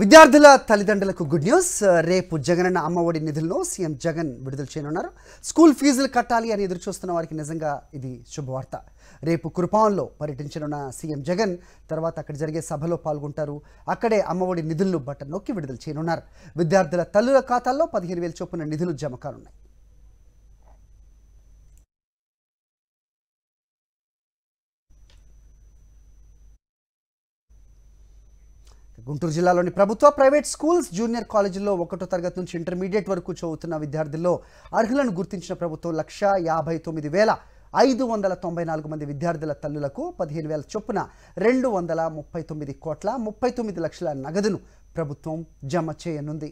విద్యార్థుల తల్లిదండ్రులకు good news రేపు జగనన్న అమ్మఒడి నిధులను సీఎం జగన్ విడుదల చేయనున్నారు స్కూల్ ఫీజులు కట్టాలి అని ఎదురు చూస్తున్న వారికి నిజంగా ఇది శుభవార్త రేపు కురుపాంలో పర్యటించనున్న సీఎం జగన్ తర్వాత అక్కడ జరిగే సభలో పాల్గొంటారు అక్కడే అమ్మఒడి నిధులను బటన్ నొక్కి విడుదల చేయనున్నారు విద్యార్థుల తల్లుల ఖాతాల్లో పదిహేను వేల చొప్పున నిధులు జమ కానున్నాయి గుంటూరు జిల్లాలోని ప్రభుత్వ ప్రైవేట్ స్కూల్స్ జూనియర్ కాలేజీల్లో ఒకటో తరగతి నుంచి ఇంటర్మీడియట్ వరకు చదువుతున్న విద్యార్థుల్లో అర్హులను గుర్తించిన ప్రభుత్వం లక్ష యాభై తొమ్మిది వేల ఐదు వందల తొంభై నాలుగు మంది విద్యార్థుల తల్లులకు పదిహేను వేల చొప్పున రెండు వందల ముప్పై తొమ్మిది కోట్ల ముప్పై తొమ్మిది లక్షల నగదును ప్రభుత్వం జమ చేయనుంది